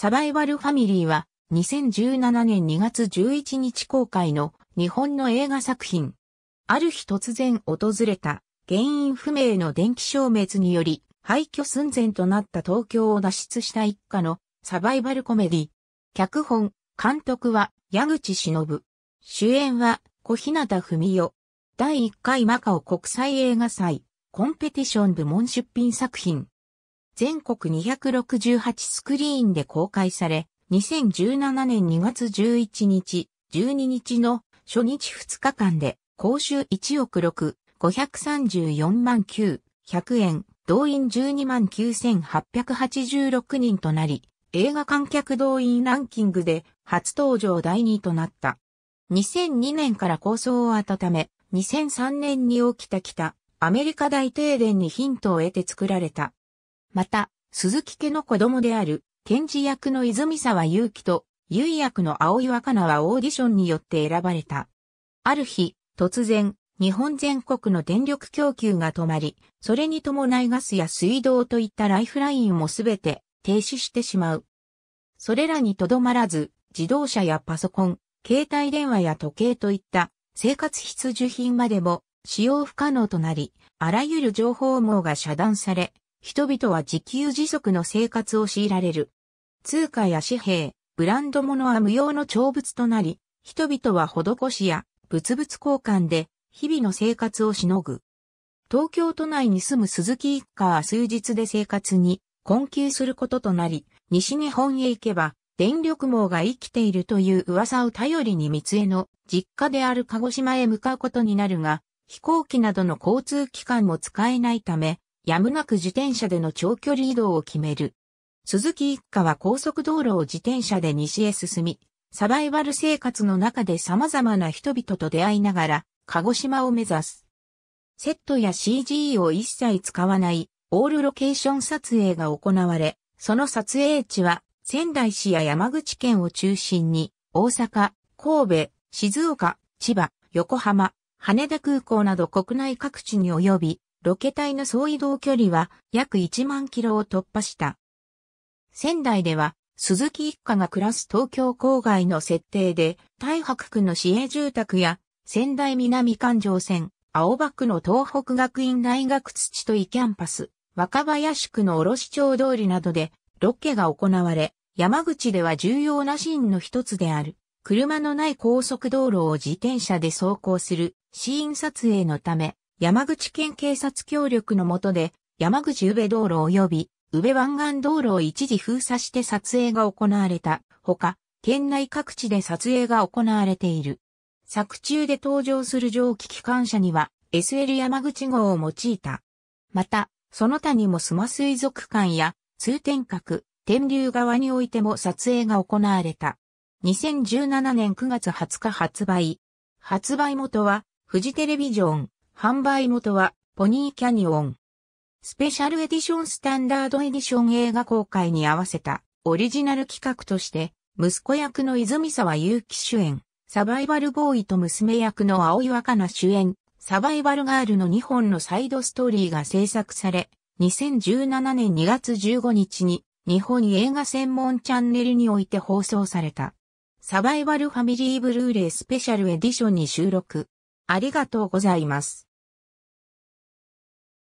サバイバルファミリーは2017年2月11日公開の日本の映画作品。ある日突然訪れた原因不明の電気消滅により廃墟寸前となった東京を脱出した一家のサバイバルコメディ。脚本、監督は矢口忍。主演は小日向文世。第1回マカオ国際映画祭コンペティション部門出品作品。全国268スクリーンで公開され、2017年2月11日、12日の初日2日間で、公衆1億6、534万9、100円、動員12万9886人となり、映画観客動員ランキングで初登場第2位となった。2002年から構想を温め、2003年に起きた北、アメリカ大停電にヒントを得て作られたまた、鈴木家の子供である、検事役の泉沢祐希と、優衣役の青井若菜はオーディションによって選ばれた。ある日、突然、日本全国の電力供給が止まり、それに伴いガスや水道といったライフラインもすべて停止してしまう。それらにとどまらず、自動車やパソコン、携帯電話や時計といった生活必需品までも使用不可能となり、あらゆる情報網が遮断され、人々は自給自足の生活を強いられる。通貨や紙幣、ブランド物は無用の長物となり、人々は施しや物々交換で日々の生活をしのぐ。東京都内に住む鈴木一家は数日で生活に困窮することとなり、西日本へ行けば電力網が生きているという噂を頼りに三重の実家である鹿児島へ向かうことになるが、飛行機などの交通機関も使えないため、やむなく自転車での長距離移動を決める。鈴木一家は高速道路を自転車で西へ進み、サバイバル生活の中で様々な人々と出会いながら、鹿児島を目指す。セットや CG を一切使わないオールロケーション撮影が行われ、その撮影地は仙台市や山口県を中心に大阪、神戸、静岡、千葉、横浜、羽田空港など国内各地に及びロケ隊の総移動距離は約1万キロを突破した。仙台では、鈴木一家が暮らす東京郊外の設定で、大白区の市営住宅や、仙台南環状線、青葉区の東北学院大学土と井キャンパス、若林区の卸町通りなどで、ロケが行われ、山口では重要なシーンの一つである、車のない高速道路を自転車で走行するシーン撮影のため、山口県警察協力の下で、山口宇部道路及び宇部湾岸道路を一時封鎖して撮影が行われたほか、県内各地で撮影が行われている。作中で登場する蒸気機関車には SL 山口号を用いた。また、その他にも須磨水族館や通天閣、天竜側においても撮影が行われた。2017年9月20日発売。発売元は、フジテレビジョン、販売元はポニーキャニオン。スペシャルエディションスタンダードエディション映画公開に合わせたオリジナル企画として、息子役の泉沢祐希主演、サバイバルボーイと娘役の青井若菜主演、サバイバルガールの2本のサイドストーリーが制作され、2017年2月15日に日本映画専門チャンネルにおいて放送された。サバイバルファミリーブルーレイスペシャルエディションに収録。ありがとうございます。